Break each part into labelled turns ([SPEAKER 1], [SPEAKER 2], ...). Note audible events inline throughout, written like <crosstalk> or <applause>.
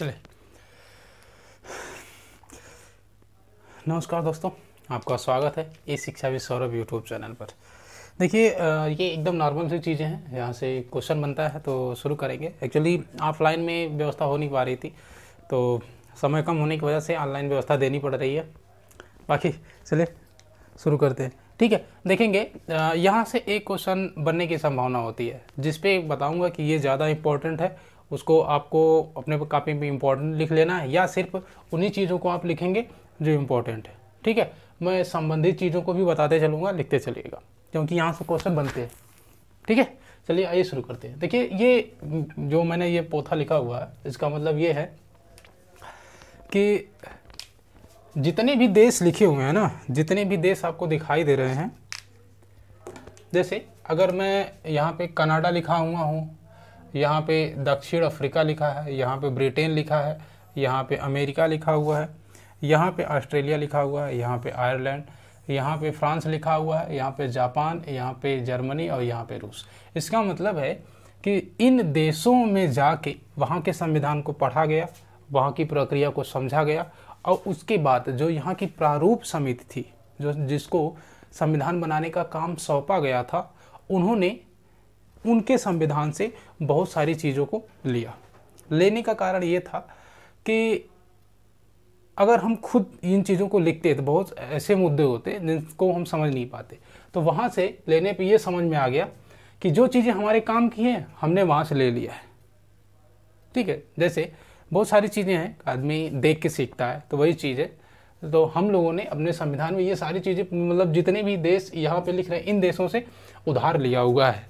[SPEAKER 1] चले नमस्कार दोस्तों आपका स्वागत है ए शिक्षा भी सौरभ यूट्यूब चैनल पर देखिए ये एकदम नॉर्मल सी चीज़ें हैं यहाँ से क्वेश्चन बनता है तो शुरू करेंगे एक्चुअली ऑफलाइन में व्यवस्था हो नहीं पा रही थी तो समय कम होने की वजह से ऑनलाइन व्यवस्था देनी पड़ रही है बाकी चलिए शुरू करते हैं ठीक है देखेंगे यहाँ से एक क्वेश्चन बनने की संभावना होती है जिसपे बताऊँगा कि ये ज़्यादा इम्पोर्टेंट है उसको आपको अपने कापी में इम्पोर्टेंट लिख लेना है या सिर्फ उन्हीं चीज़ों को आप लिखेंगे जो इम्पोर्टेंट है ठीक है मैं संबंधित चीज़ों को भी बताते चलूँगा लिखते चलिएगा क्योंकि यहाँ से क्वेश्चन बनते हैं ठीक है चलिए आइए शुरू करते हैं देखिए ये जो मैंने ये पोथा लिखा हुआ है इसका मतलब ये है कि जितने भी देश लिखे हुए हैं ना जितने भी देश आपको दिखाई दे रहे हैं जैसे अगर मैं यहाँ पे कनाडा लिखा हुआ हूँ यहाँ पे दक्षिण अफ्रीका लिखा है यहाँ पे ब्रिटेन लिखा है यहाँ पे अमेरिका लिखा हुआ है यहाँ पे ऑस्ट्रेलिया लिखा हुआ है यहाँ पे आयरलैंड यहाँ पे फ्रांस लिखा हुआ है यहाँ पे जापान यहाँ पे जर्मनी और यहाँ पे रूस इसका मतलब है कि इन देशों में जाके वहाँ के संविधान को पढ़ा गया वहाँ की प्रक्रिया को समझा गया और उसके बाद जो यहाँ की प्रारूप समिति थी जो जिसको संविधान बनाने का काम सौंपा गया था उन्होंने उनके संविधान से बहुत सारी चीज़ों को लिया लेने का कारण ये था कि अगर हम खुद इन चीज़ों को लिखते तो बहुत ऐसे मुद्दे होते जिनको हम समझ नहीं पाते तो वहाँ से लेने पे ये समझ में आ गया कि जो चीज़ें हमारे काम की हैं हमने वहाँ से ले लिया है ठीक है जैसे बहुत सारी चीज़ें हैं आदमी देख के सीखता है तो वही चीज़ है तो हम लोगों ने अपने संविधान में ये सारी चीज़ें मतलब जितने भी देश यहाँ पे लिख रहे हैं इन देशों से उधार लिया हुआ है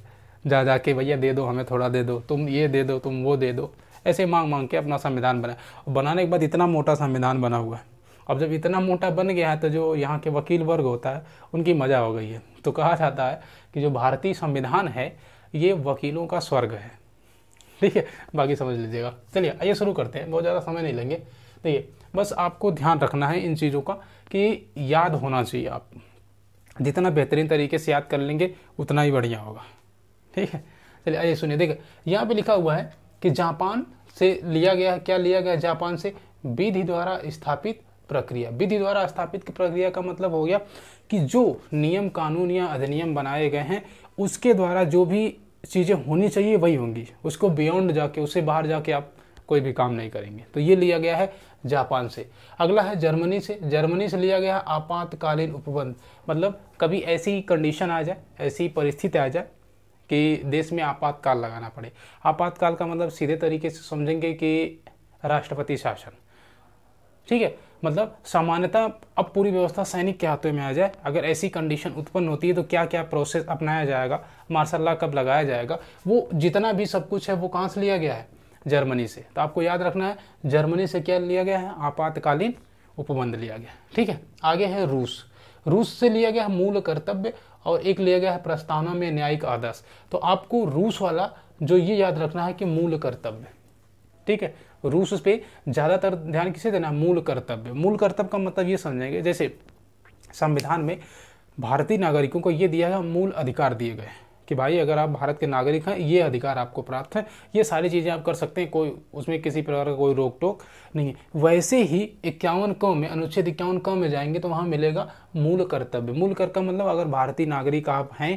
[SPEAKER 1] जा जा के भैया दे दो हमें थोड़ा दे दो तुम ये दे दो तुम वो दे दो ऐसे मांग मांग के अपना संविधान बना बनाने के बाद इतना मोटा संविधान बना हुआ है अब जब इतना मोटा बन गया है तो जो यहाँ के वकील वर्ग होता है उनकी मज़ा हो गई है तो कहा जाता है कि जो भारतीय संविधान है ये वकीलों का स्वर्ग है ठीक है बाकी समझ लीजिएगा चलिए आइए शुरू करते हैं बहुत ज़्यादा समय नहीं लेंगे देखिए बस आपको ध्यान रखना है इन चीज़ों का कि याद होना चाहिए आप जितना बेहतरीन तरीके से याद कर लेंगे उतना ही बढ़िया होगा ठीक है चलिए आइए सुनिए देखिए यहाँ पे लिखा हुआ है कि जापान से लिया गया क्या लिया गया जापान से विधि द्वारा स्थापित प्रक्रिया विधि द्वारा स्थापित प्रक्रिया का मतलब हो गया कि जो नियम कानून या अधिनियम बनाए गए हैं उसके द्वारा जो भी चीज़ें होनी चाहिए वही होंगी उसको बियॉन्ड जाके उससे बाहर जाके आप कोई भी काम नहीं करेंगे तो ये लिया गया है जापान से अगला है जर्मनी से जर्मनी से लिया गया आपातकालीन उपबंध मतलब कभी ऐसी कंडीशन आ जाए ऐसी परिस्थिति आ जाए कि देश में आपातकाल लगाना पड़े आपातकाल का मतलब सीधे तरीके से समझेंगे कि राष्ट्रपति शासन ठीक है मतलब सामान्यतः अब पूरी व्यवस्था सैनिक के हाथों में आ जाए अगर ऐसी कंडीशन उत्पन्न होती है तो क्या क्या प्रोसेस अपनाया जाएगा मार्शल लॉ कब लगाया जाएगा वो जितना भी सब कुछ है वो कहाँ से लिया गया है जर्मनी से तो आपको याद रखना है जर्मनी से क्या लिया गया है आपातकालीन उपबंध लिया गया ठीक है आगे है रूस रूस से लिया गया मूल कर्तव्य और एक लिया गया है प्रस्तावना में न्यायिक आदर्श तो आपको रूस वाला जो ये याद रखना है कि मूल कर्तव्य ठीक है रूस उस पर ज़्यादातर ध्यान किसे देना मूल कर्तव्य मूल कर्तव्य का मतलब ये समझेंगे जैसे संविधान में भारतीय नागरिकों को ये दिया गया मूल अधिकार दिए गए हैं कि भाई अगर आप भारत के नागरिक हैं ये अधिकार आपको प्राप्त है ये सारी चीज़ें आप कर सकते हैं कोई उसमें किसी प्रकार का कोई रोक टोक नहीं है वैसे ही इक्यावन क में अनुच्छेद इक्यावन क में जाएंगे तो वहाँ मिलेगा मूल कर्तव्य मूल कर्तव्य मतलब अगर भारतीय नागरिक आप हैं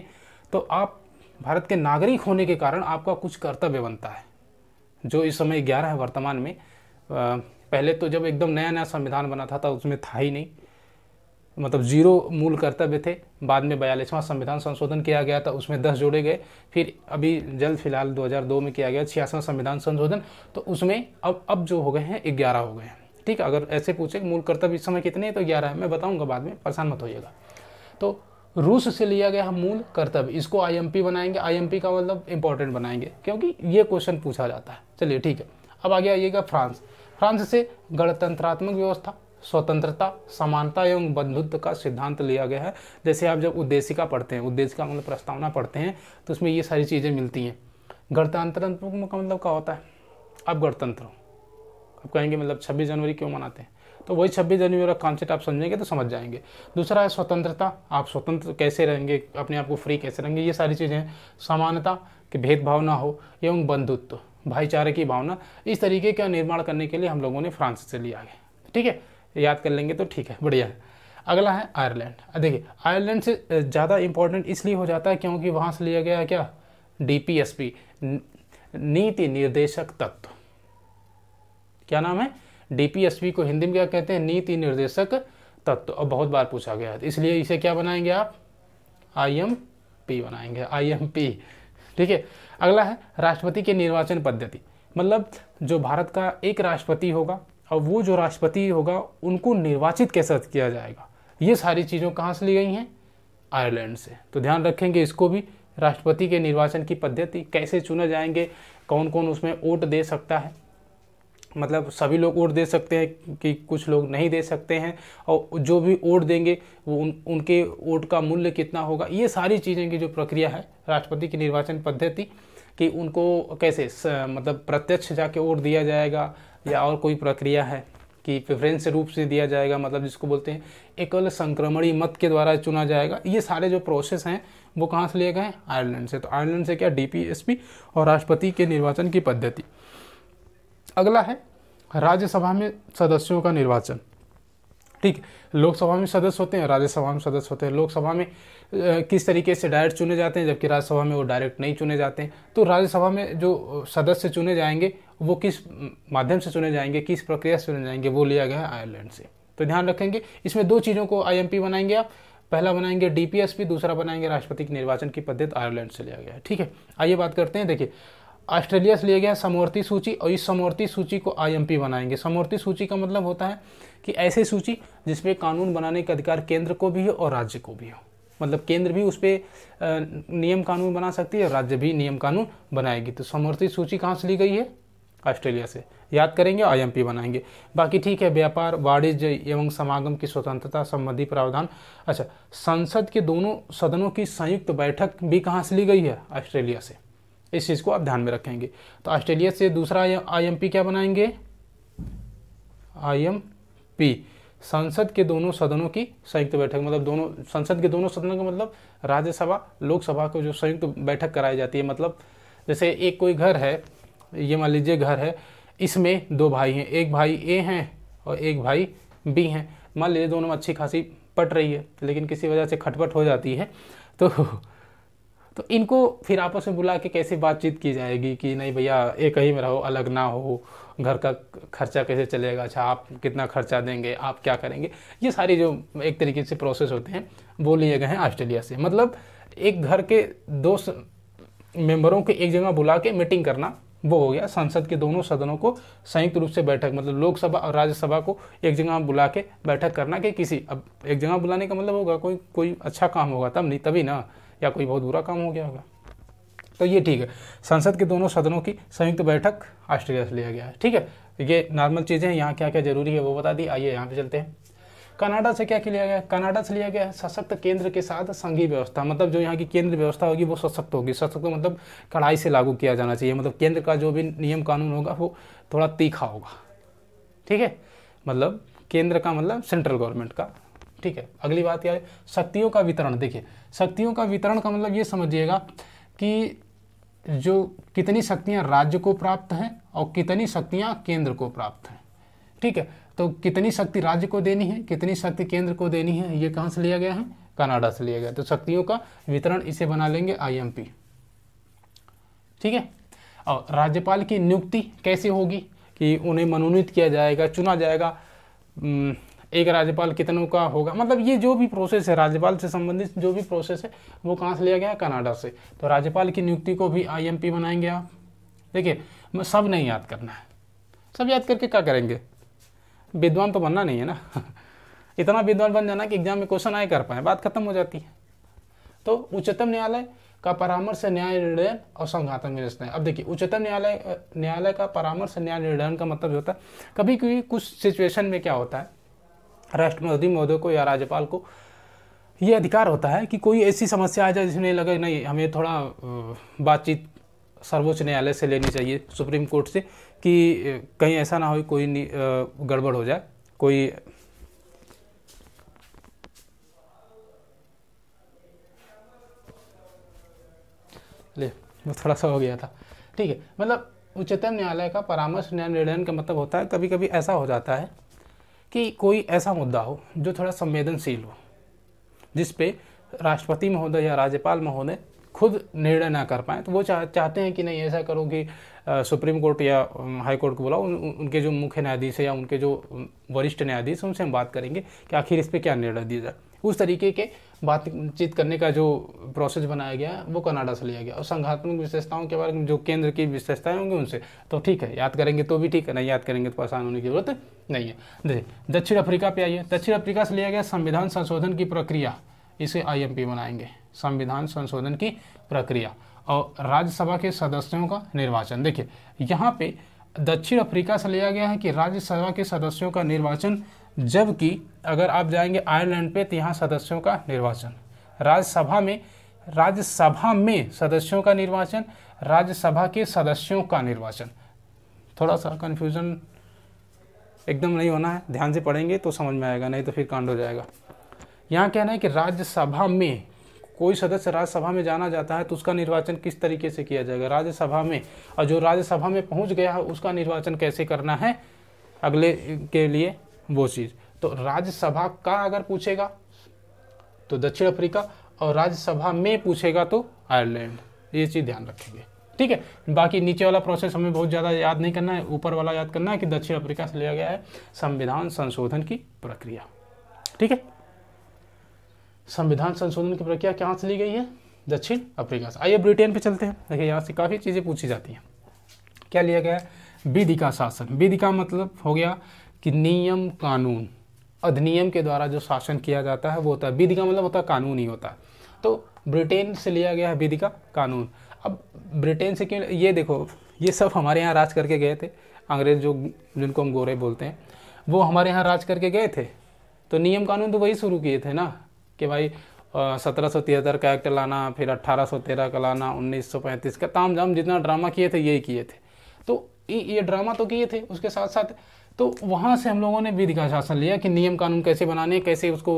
[SPEAKER 1] तो आप भारत के नागरिक होने के कारण आपका कुछ कर्तव्य बनता है जो इस समय ग्यारह है वर्तमान में पहले तो जब एकदम नया नया संविधान बना था तब उसमें था ही नहीं मतलब जीरो मूल कर्तव्य थे बाद में बयालीसवां संविधान संशोधन किया गया था उसमें दस जोड़े गए फिर अभी जल्द फिलहाल 2002 में किया गया छियासवां संविधान संशोधन तो उसमें अब अब जो हो गए हैं ग्यारह हो गए हैं ठीक है अगर ऐसे पूछे मूल कर्तव्य इस समय कितने हैं तो ग्यारह है मैं बताऊँगा बाद में परेशान मत होइएगा तो रूस से लिया गया मूल कर्तव्य इसको आईएमपी बनाएंगे आईएमपी का मतलब इंपॉर्टेंट बनाएंगे क्योंकि ये क्वेश्चन पूछा जाता है चलिए ठीक है अब आगे आइएगा फ्रांस फ्रांस से गणतंत्रात्मक व्यवस्था स्वतंत्रता समानता एवं बंधुत्व का सिद्धांत लिया गया है जैसे आप जब उद्देशिका पढ़ते हैं उद्देशिका मतलब प्रस्तावना पढ़ते हैं तो उसमें ये सारी चीज़ें मिलती हैं गणतंत्र का मतलब क्या होता है अब गणतंत्र आप कहेंगे मतलब छब्बीस जनवरी क्यों मनाते हैं तो वही छब्बीस जनवरी का कॉन्सेप्ट आप समझेंगे तो समझ जाएंगे दूसरा है स्वतंत्रता आप स्वतंत्र कैसे रहेंगे अपने आप को फ्री कैसे रहेंगे ये सारी चीज़ें समानता कि भेदभाव ना हो एवं बंधुत्व भाईचारे की भावना इस तरीके का निर्माण करने के लिए हम लोगों ने फ्रांस से लिया है ठीक है याद कर लेंगे तो ठीक है बढ़िया अगला है आयरलैंड देखिए आयरलैंड से ज़्यादा इंपॉर्टेंट इसलिए हो जाता है क्योंकि वहाँ से लिया गया क्या डीपीएसपी नीति निर्देशक तत्व क्या नाम है डीपीएसपी को हिंदी में क्या कहते हैं नीति निर्देशक तत्व और बहुत बार पूछा गया है इसलिए इसे क्या बनाएंगे आप आईएमपी बनाएंगे आईएमपी ठीक है अगला है राष्ट्रपति के निर्वाचन पद्धति मतलब जो भारत का एक राष्ट्रपति होगा और वो जो राष्ट्रपति होगा उनको निर्वाचित कैसे किया जाएगा ये सारी चीज़ों कहाँ से ली गई हैं आयरलैंड से तो ध्यान रखेंगे इसको भी राष्ट्रपति के निर्वाचन की पद्धति कैसे चुने जाएंगे कौन कौन उसमें वोट दे सकता है मतलब सभी लोग वोट दे सकते हैं कि कुछ लोग नहीं दे सकते हैं और जो भी वोट देंगे वो उन उनके वोट का मूल्य कितना होगा ये सारी चीज़ें की जो प्रक्रिया है राष्ट्रपति की निर्वाचन पद्धति कि उनको कैसे स, मतलब प्रत्यक्ष जाके वोट दिया जाएगा या और कोई प्रक्रिया है कि प्रेफरेंस रूप से दिया जाएगा मतलब जिसको बोलते हैं एकल संक्रमणी मत के द्वारा चुना जाएगा ये सारे जो प्रोसेस हैं वो कहाँ से लिए गए आयरलैंड से तो आयरलैंड से क्या डी और राष्ट्रपति के निर्वाचन की पद्धति अगला है राज्यसभा में सदस्यों का निर्वाचन ठीक लोकसभा में सदस्य होते हैं राज्यसभा में सदस्य होते हैं लोकसभा में किस तरीके से डायरेक्ट चुने जाते हैं जबकि राज्यसभा में वो डायरेक्ट नहीं चुने जाते हैं तो राज्यसभा में जो सदस्य चुने जाएंगे वो किस माध्यम से चुने जाएंगे किस प्रक्रिया से चुने जाएंगे वो लिया गया है आयरलैंड से तो ध्यान रखेंगे इसमें दो चीज़ों को आई बनाएंगे आप पहला बनाएंगे डी दूसरा बनाएंगे राष्ट्रपति के निर्वाचन की पद्धति आयरलैंड से लिया गया है ठीक है आइए बात करते हैं देखिए ऑस्ट्रेलिया से लिया गया समवर्ती सूची और इस समवर्ती सूची को आईएमपी बनाएंगे समवर्ती सूची का मतलब होता है कि ऐसे सूची जिसमें कानून बनाने का अधिकार केंद्र को भी हो और राज्य को भी हो मतलब केंद्र भी उस पर नियम कानून बना सकती है और राज्य भी नियम कानून बनाएगी तो समवर्ती सूची कहाँ से ली गई है ऑस्ट्रेलिया से याद करेंगे आईएमपी बनाएंगे बाकी ठीक है व्यापार वाणिज्य एवं समागम की स्वतंत्रता संबंधी प्रावधान अच्छा संसद के दोनों सदनों की संयुक्त बैठक भी कहाँ से ली गई है ऑस्ट्रेलिया से इस चीज़ को आप ध्यान में रखेंगे तो ऑस्ट्रेलिया से दूसरा आईएमपी क्या बनाएंगे आईएमपी संसद के दोनों सदनों की संयुक्त बैठक मतलब दोनों संसद के दोनों सदनों का मतलब राज्यसभा लोकसभा को जो संयुक्त बैठक कराई जाती है मतलब जैसे एक कोई घर है ये मान लीजिए घर है इसमें दो भाई हैं एक भाई ए हैं और एक भाई बी हैं मान लीजिए दोनों में अच्छी खासी पट रही है लेकिन किसी वजह से खटपट हो जाती है तो तो इनको फिर आपस में बुला के कैसे बातचीत की जाएगी कि नहीं भैया एक ही में रहो अलग ना हो घर का खर्चा कैसे चलेगा अच्छा आप कितना खर्चा देंगे आप क्या करेंगे ये सारी जो एक तरीके से प्रोसेस होते हैं वो लिए गए हैं ऑस्ट्रेलिया से मतलब एक घर के दो मेंबरों को एक जगह बुला के मीटिंग करना वो हो गया संसद के दोनों सदनों को संयुक्त रूप से बैठक मतलब लोकसभा और राज्यसभा को एक जगह बुला के बैठक करना कि किसी अब एक जगह बुलाने का मतलब होगा कोई कोई अच्छा काम होगा तब नहीं तभी ना या कोई बहुत बुरा काम हो गया होगा तो ये ठीक है संसद के दोनों सदनों की संयुक्त बैठक ऑस्ट्रेलिया से लिया गया है ठीक है ये नॉर्मल चीज़ें हैं यहाँ क्या क्या जरूरी है वो बता दी आइए यहाँ पे चलते हैं कनाडा से क्या लिया गया कनाडा से लिया गया है सशक्त केंद्र के साथ संघीय व्यवस्था मतलब जो यहाँ की केंद्र व्यवस्था होगी वो सशक्त होगी सशक्त मतलब कड़ाई से लागू किया जाना चाहिए मतलब केंद्र का जो भी नियम कानून होगा वो थोड़ा तीखा होगा ठीक है मतलब केंद्र का मतलब सेंट्रल गवर्नमेंट का ठीक है अगली बात यह शक्तियों का वितरण देखिए शक्तियों का वितरण का मतलब ये समझिएगा कि जो कितनी शक्तियाँ राज्य को प्राप्त हैं और कितनी शक्तियाँ केंद्र को प्राप्त हैं ठीक है तो कितनी शक्ति राज्य को देनी है कितनी शक्ति केंद्र को देनी है ये कहाँ से लिया गया है कनाडा से लिया गया तो शक्तियों का वितरण इसे बना लेंगे आईएमपी ठीक है और राज्यपाल की नियुक्ति कैसे होगी कि उन्हें मनोनीत किया जाएगा चुना जाएगा एक राज्यपाल कितनों का होगा मतलब ये जो भी प्रोसेस है राज्यपाल से संबंधित जो भी प्रोसेस है वो कहाँ से लिया गया है कनाडा से तो राज्यपाल की नियुक्ति को भी आईएमपी बनाएंगे आप देखिए सब नहीं याद करना है सब याद करके क्या करेंगे विद्वान तो बनना नहीं है ना <laughs> इतना विद्वान बन जाना कि एग्जाम में क्वेश्चन आए कर पाए बात खत्म हो जाती है तो उच्चतम न्यायालय का परामर्श न्याय निर्णय और संघातन विरचना अब देखिए उच्चतम न्यायालय न्यायालय का परामर्श न्याय निर्णय का मतलब होता है कभी कभी कुछ सिचुएशन में क्या होता है राष्ट्रपति महोदय को या राज्यपाल को ये अधिकार होता है कि कोई ऐसी समस्या आ जाए जिसमें लगे नहीं हमें थोड़ा बातचीत सर्वोच्च न्यायालय से लेनी चाहिए सुप्रीम कोर्ट से कि कहीं ऐसा ना हो कोई गड़बड़ हो जाए कोई ले वो थोड़ा सा हो गया था ठीक है मतलब उच्चतम न्यायालय का परामर्श न्याय निर्णय का मतलब होता है कभी कभी ऐसा हो जाता है कि कोई ऐसा मुद्दा हो जो थोड़ा संवेदनशील हो जिस पे राष्ट्रपति महोदय या राज्यपाल महोदय खुद निर्णय ना कर पाए तो वो चाह चाहते हैं कि नहीं ऐसा करो कि सुप्रीम कोर्ट या हाई कोर्ट को बुलाओ उन, उनके जो मुख्य न्यायाधीश है या उनके जो वरिष्ठ न्यायाधीश उनसे हम बात करेंगे कि आखिर इस पर क्या निर्णय दिया जाए उस तरीके के बातचीत करने का जो प्रोसेस बनाया गया है वो कनाडा से लिया गया और संघात्मक विशेषताओं के बारे में जो केंद्र की विशेषताएं होंगी उनसे तो ठीक है याद करेंगे तो भी ठीक है नहीं याद करेंगे तो आसान होने की जरूरत नहीं है देखिए दक्षिण अफ्रीका पे आइए दक्षिण अफ्रीका से लिया गया संविधान संशोधन की प्रक्रिया इसे आई बनाएंगे संविधान संशोधन की प्रक्रिया और राज्यसभा के सदस्यों का निर्वाचन देखिए यहाँ पे दक्षिण अफ्रीका से लिया गया है कि राज्यसभा के सदस्यों का निर्वाचन जबकि अगर आप जाएंगे आयरलैंड पे तो यहाँ सदस्यों का निर्वाचन राज्यसभा में राज्यसभा में सदस्यों का निर्वाचन राज्यसभा के सदस्यों का निर्वाचन थोड़ा सा कन्फ्यूज़न एकदम नहीं होना है ध्यान से पढ़ेंगे तो समझ में आएगा नहीं तो फिर कांड हो जाएगा यहाँ कहना है कि राज्यसभा में कोई सदस्य राज्यसभा में जाना जाता है तो उसका निर्वाचन किस तरीके से किया जाएगा राज्यसभा में और जो राज्यसभा में पहुँच गया है उसका निर्वाचन कैसे करना है अगले के लिए वो चीज़ तो राज्यसभा का अगर पूछेगा तो दक्षिण अफ्रीका और राज्यसभा में पूछेगा तो आयरलैंड ये चीज़ ध्यान रखेंगे ठीक है बाकी नीचे वाला प्रोसेस हमें बहुत ज़्यादा याद नहीं करना है ऊपर वाला याद करना है कि दक्षिण अफ्रीका से लिया गया है संविधान संशोधन की प्रक्रिया ठीक है संविधान संशोधन की प्रक्रिया कहाँ से ली गई है दक्षिण अफ्रीका से आइए ब्रिटेन पे चलते हैं देखिए यहाँ से काफ़ी चीज़ें पूछी जाती हैं क्या लिया गया है विधि का शासन विधि का मतलब हो गया कि नियम कानून अधिनियम के द्वारा जो शासन किया जाता है वो होता है विधि का मतलब होता है कानून ही होता है तो ब्रिटेन से लिया गया है विधि का कानून अब ब्रिटेन से क्यों ये देखो ये सब हमारे यहाँ राज करके गए थे अंग्रेज जो जिनको हम गोरे बोलते हैं वो हमारे यहाँ राज करके गए थे तो नियम कानून तो वही शुरू किए थे ना कि भाई सत्रह सौ तिहत्तर का एक्ट लाना फिर अट्ठारह सौ तेरह का लाना उन्नीस सौ पैंतीस का ताम जाम जितना ड्रामा किए थे यही किए थे तो ये ड्रामा तो किए थे उसके साथ साथ तो वहाँ से हम लोगों ने विधि का शासन लिया कि नियम कानून कैसे बनाने कैसे उसको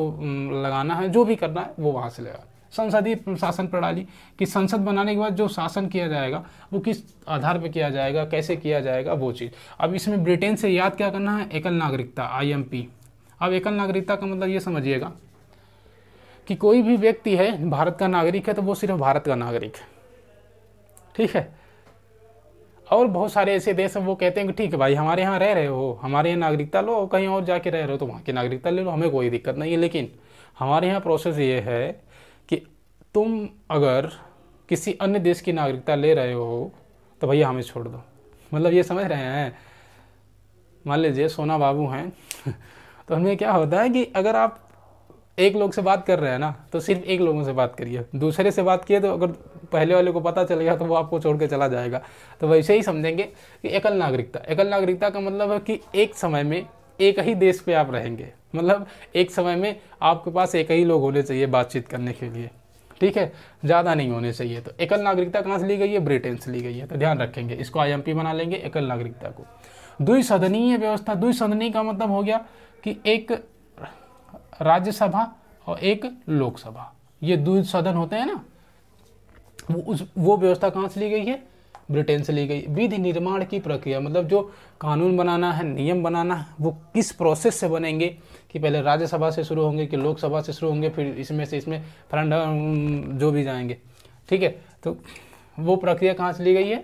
[SPEAKER 1] लगाना है जो भी करना है वो वहाँ से लगा संसदीय शासन प्रणाली कि संसद बनाने के बाद जो शासन किया जाएगा वो किस आधार पर किया जाएगा कैसे किया जाएगा वो चीज़ अब इसमें ब्रिटेन से याद क्या करना है एकल नागरिकता आई अब एकल नागरिकता का मतलब ये समझिएगा कि कोई भी व्यक्ति है भारत का नागरिक है तो वो सिर्फ भारत का नागरिक है ठीक है और बहुत सारे ऐसे देश हैं वो कहते हैं कि ठीक है भाई हमारे यहाँ रह रहे हो हमारे यहाँ नागरिकता लो कहीं और जाके रह रहे हो तो वहाँ की नागरिकता ले लो हमें कोई दिक्कत नहीं है लेकिन हमारे यहाँ प्रोसेस ये है कि तुम अगर किसी अन्य देश की नागरिकता ले रहे हो तो भैया हमें छोड़ दो मतलब ये समझ रहे हैं मान लीजिए सोना बाबू हैं <laughs> तो हमें क्या होता है कि अगर आप एक लोग से बात कर रहे हैं ना तो सिर्फ एक लोगों से बात करिए दूसरे से बात किए तो अगर पहले वाले को पता चल गया तो वो आपको छोड़ के चला जाएगा तो वैसे ही समझेंगे कि एकल नागरिकता एकल नागरिकता का मतलब है कि एक समय में एक ही देश पे आप रहेंगे मतलब एक समय में आपके पास एक ही लोग होने चाहिए बातचीत करने के लिए ठीक है ज़्यादा नहीं होने चाहिए तो एकल नागरिकता कहाँ से ली गई है ब्रिटेन से ली गई है तो ध्यान रखेंगे इसको आई बना लेंगे एकल नागरिकता को द्विसदनीय व्यवस्था द्विसदनीय का मतलब हो गया कि एक राज्यसभा और एक लोकसभा ये दो सदन होते हैं ना उस वो व्यवस्था कहाँ से ली गई है ब्रिटेन से ली गई विधि निर्माण की प्रक्रिया मतलब जो कानून बनाना है नियम बनाना है वो किस प्रोसेस से बनेंगे कि पहले राज्यसभा से शुरू होंगे कि लोकसभा से शुरू होंगे फिर इसमें से इसमें फ्रंट जो भी जाएंगे ठीक है तो वो प्रक्रिया कहाँ से ली गई है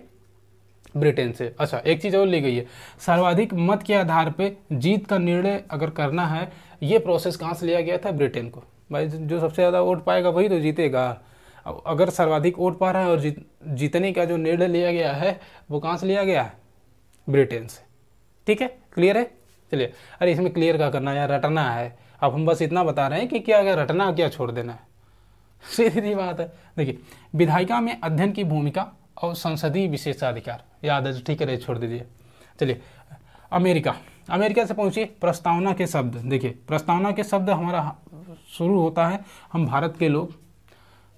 [SPEAKER 1] ब्रिटेन से अच्छा एक चीज़ और ली गई है सर्वाधिक मत के आधार पर जीत का निर्णय अगर करना है ये प्रोसेस कहाँ से लिया गया था ब्रिटेन को भाई जो सबसे ज़्यादा वोट पाएगा वही तो जीतेगा अगर सर्वाधिक वोट पा रहा है और जीत जीतने का जो निर्णय लिया गया है वो कहाँ से लिया गया है ब्रिटेन से ठीक है क्लियर है चलिए अरे इसमें क्लियर क्या करना है यार रटना है अब हम बस इतना बता रहे हैं कि क्या अगर रटना क्या छोड़ देना है <laughs> सीधी बात है देखिए विधायिका में अध्ययन की भूमिका और संसदीय विशेषाधिकार याद है ठीक है छोड़ दीजिए चलिए अमेरिका अमेरिका से पहुंचिए प्रस्तावना के शब्द देखिए प्रस्तावना के शब्द हमारा शुरू होता है हम भारत के लोग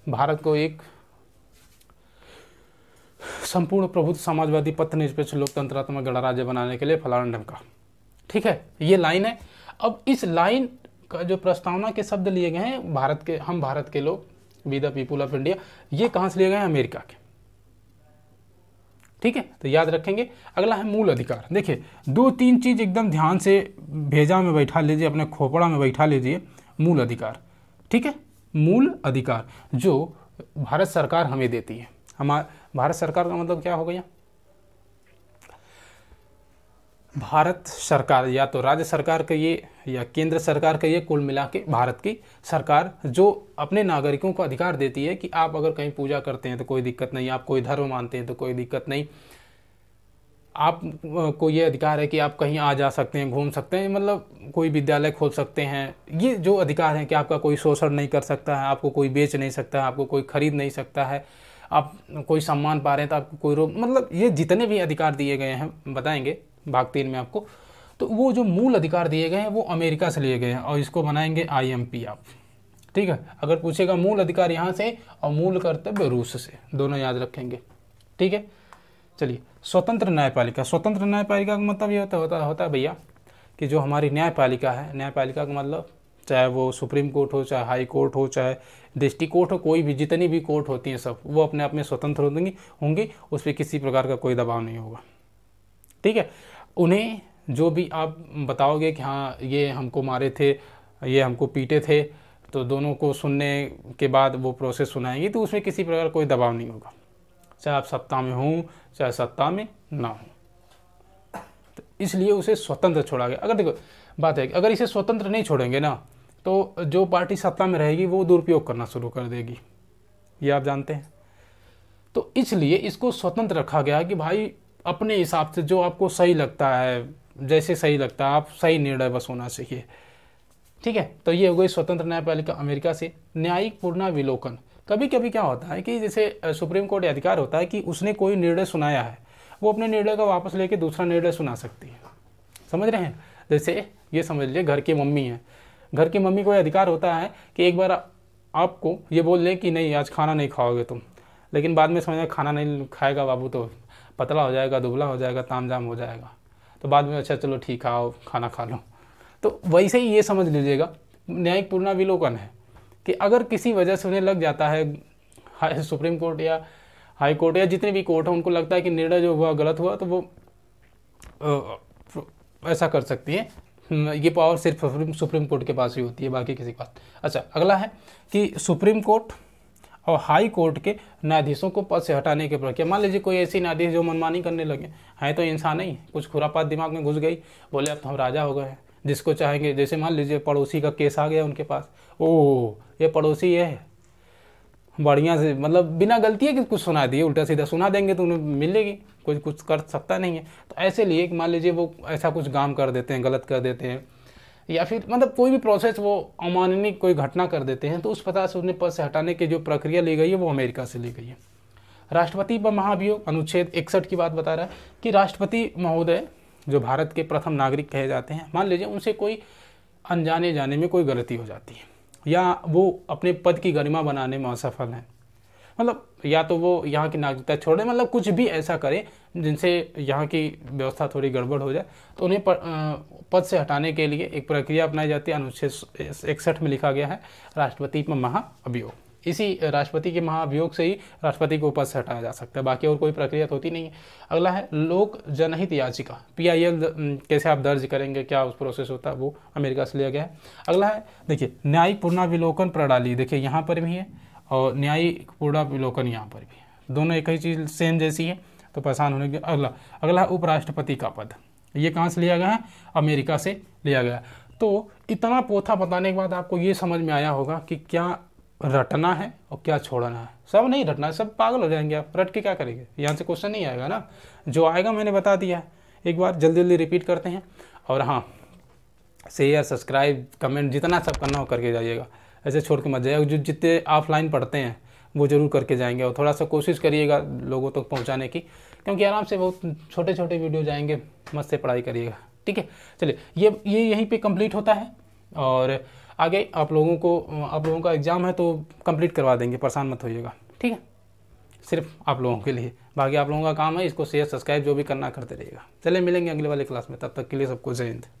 [SPEAKER 1] भारत को एक संपूर्ण प्रभुत्व समाजवादी पथ निरपेक्ष लोकतंत्रात्मक गणराज्य बनाने के लिए फलान ढमका ठीक है ये लाइन है अब इस लाइन का जो प्रस्तावना के शब्द लिए गए हैं भारत के हम भारत के लोग we the people of India ये कहां से लिए गए हैं अमेरिका के ठीक है तो याद रखेंगे अगला है मूल अधिकार देखिए दो तीन चीज एकदम ध्यान से भेजा में बैठा लीजिए अपने खोपड़ा में बैठा लीजिए मूल अधिकार ठीक है मूल अधिकार जो भारत सरकार हमें देती है हमार भारत सरकार का मतलब क्या हो गया भारत सरकार या तो राज्य सरकार का ये या केंद्र सरकार का ये कुल मिला के भारत की सरकार जो अपने नागरिकों को अधिकार देती है कि आप अगर कहीं पूजा करते हैं तो कोई दिक्कत नहीं आप कोई धर्म मानते हैं तो कोई दिक्कत नहीं आप को ये अधिकार है कि आप कहीं आ जा सकते हैं घूम सकते हैं मतलब कोई विद्यालय खोल सकते हैं ये जो अधिकार है कि आपका कोई शोषण नहीं कर सकता है आपको कोई बेच नहीं सकता है आपको कोई खरीद नहीं सकता है आप कोई सम्मान पा रहे हैं तो आपको कोई रोक मतलब ये जितने भी अधिकार दिए गए हैं बताएंगे भाग तीन में आपको तो वो जो मूल अधिकार दिए गए हैं वो अमेरिका से लिए गए हैं और इसको बनाएंगे आई एम पी आप ठीक है अगर पूछेगा मूल अधिकार यहाँ से और मूल कर्तव्य रूस से दोनों याद रखेंगे ठीक है चलिए स्वतंत्र न्यायपालिका स्वतंत्र न्यायपालिका का मतलब ये होता होता होता है भैया कि जो हमारी न्यायपालिका है न्यायपालिका का मतलब चाहे वो सुप्रीम कोर्ट हो चाहे हाई कोर्ट हो चाहे डिस्ट्रिक्ट कोर्ट हो कोई भी जितनी भी कोर्ट होती हैं सब वो अपने आप में स्वतंत्र होंगी होंगी उस पर किसी प्रकार का कोई दबाव नहीं होगा ठीक है उन्हें जो भी आप बताओगे कि हाँ ये हमको मारे थे ये हमको पीटे थे तो दोनों को सुनने के बाद वो प्रोसेस सुनाएंगे तो उसमें किसी प्रकार कोई दबाव नहीं होगा चाहे आप सप्ताह में हों चाहे सत्ता में ना हो तो इसलिए उसे स्वतंत्र छोड़ा गया अगर देखो बात है कि अगर इसे स्वतंत्र नहीं छोड़ेंगे ना तो जो पार्टी सत्ता में रहेगी वो दुरुपयोग करना शुरू कर देगी ये आप जानते हैं तो इसलिए इसको स्वतंत्र रखा गया कि भाई अपने हिसाब से जो आपको सही लगता है जैसे सही लगता है आप सही निर्णय बस होना चाहिए ठीक है तो ये हो गई स्वतंत्र न्यायपालिका अमेरिका से न्यायिक पूर्णा विलोकन कभी कभी क्या होता है कि जैसे सुप्रीम कोर्ट अधिकार होता है कि उसने कोई निर्णय सुनाया है वो अपने निर्णय का वापस लेके दूसरा निर्णय सुना सकती है समझ रहे हैं जैसे ये समझ लीजिए घर की मम्मी है घर की मम्मी को अधिकार होता है कि एक बार आपको ये बोल दें कि नहीं आज खाना नहीं खाओगे तुम लेकिन बाद में समझना खाना नहीं खाएगा बाबू तो पतला हो जाएगा दुबला हो जाएगा ताम जाम हो जाएगा तो बाद में अच्छा चलो ठीक है आओ खाना खा लो तो वैसे ही ये समझ लीजिएगा न्यायिक पूर्णावलोकन है कि अगर किसी वजह से उन्हें लग जाता है सुप्रीम कोर्ट या हाई कोर्ट या जितने भी कोर्ट हैं उनको लगता है कि निर्णय जो हुआ गलत हुआ तो वो ऐसा कर सकती है हम्म, ये पावर सिर्फ सुप्रीम कोर्ट के पास ही होती है बाकी किसी के पास अच्छा अगला है कि सुप्रीम कोर्ट और हाई कोर्ट के न्यायाधीशों को पद से हटाने की प्रक्रिया मान लीजिए कोई ऐसी न्यायाधीश जो मनमानी करने लगे हैं तो इंसान ही कुछ खुरापात दिमाग में घुस गई बोले अब तो हम राजा हो गए जिसको चाहेंगे जैसे मान लीजिए पड़ोसी का केस आ गया उनके पास ओ ये पड़ोसी है बढ़िया से मतलब बिना गलती है कि कुछ सुना दिए उल्टा सीधा सुना देंगे तो उन्हें मिलेगी कोई कुछ कर सकता नहीं है तो ऐसे लिए कि मान लीजिए वो ऐसा कुछ काम कर देते हैं गलत कर देते हैं या फिर मतलब कोई भी प्रोसेस वो अमाननीय कोई घटना कर देते हैं तो उस पता से उन्हें पद से हटाने की जो प्रक्रिया ली गई है वो अमेरिका से ली गई है राष्ट्रपति व महाभियोग अनुच्छेद इकसठ की बात बता रहा है कि राष्ट्रपति महोदय जो भारत के प्रथम नागरिक कहे जाते हैं मान लीजिए उनसे कोई अनजाने जाने में कोई गलती हो जाती है या वो अपने पद की गरिमा बनाने में असफल हैं मतलब या तो वो यहाँ की नागरिकता छोड़े मतलब कुछ भी ऐसा करें जिनसे यहाँ की व्यवस्था थोड़ी गड़बड़ हो जाए तो उन्हें पद से हटाने के लिए एक प्रक्रिया अपनाई जाती है अनुच्छेद इकसठ में लिखा गया है राष्ट्रपति महाअभियोग इसी राष्ट्रपति के महाभियोग से ही राष्ट्रपति को पद से हटाया जा सकता है बाकी और कोई प्रक्रिया तो होती नहीं है अगला है लोक जनहित याचिका पी कैसे आप दर्ज करेंगे क्या उस प्रोसेस होता है वो अमेरिका से लिया गया है अगला है देखिए न्यायिक पुनराविलोकन प्रणाली देखिए यहाँ पर भी है और न्यायिक पुनराविलोकन यहाँ पर भी है दोनों एक ही चीज़ सेम जैसी है तो परेशान होने के अगला अगला है उपराष्ट्रपति का पद ये कहाँ से लिया गया है अमेरिका से लिया गया तो इतना पोथा बताने के बाद आपको ये समझ में आया होगा कि क्या रटना है और क्या छोड़ना है सब नहीं रटना है सब पागल हो जाएंगे आप रट के क्या करेंगे यहाँ से क्वेश्चन नहीं आएगा ना जो आएगा मैंने बता दिया है एक बार जल्दी जल्दी रिपीट करते हैं और हाँ शेयर सब्सक्राइब कमेंट जितना सब करना हो करके जाइएगा ऐसे छोड़ के मत जाइएगा जो जितने ऑफलाइन पढ़ते हैं वो ज़रूर करके जाएंगे और थोड़ा सा कोशिश करिएगा लोगों तक तो पहुँचाने की क्योंकि आराम से बहुत छोटे छोटे वीडियो जाएंगे मस्त से पढ़ाई करिएगा ठीक है चलिए ये ये यहीं पे कंप्लीट होता है और आगे आप लोगों को आप लोगों का एग्ज़ाम है तो कंप्लीट करवा देंगे परेशान मत होइएगा ठीक है सिर्फ आप लोगों के लिए बाकी आप लोगों का काम है इसको शेयर सब्सक्राइब जो भी करना करते रहिएगा चले मिलेंगे अगले वाले क्लास में तब तक के लिए सबको जय हिंद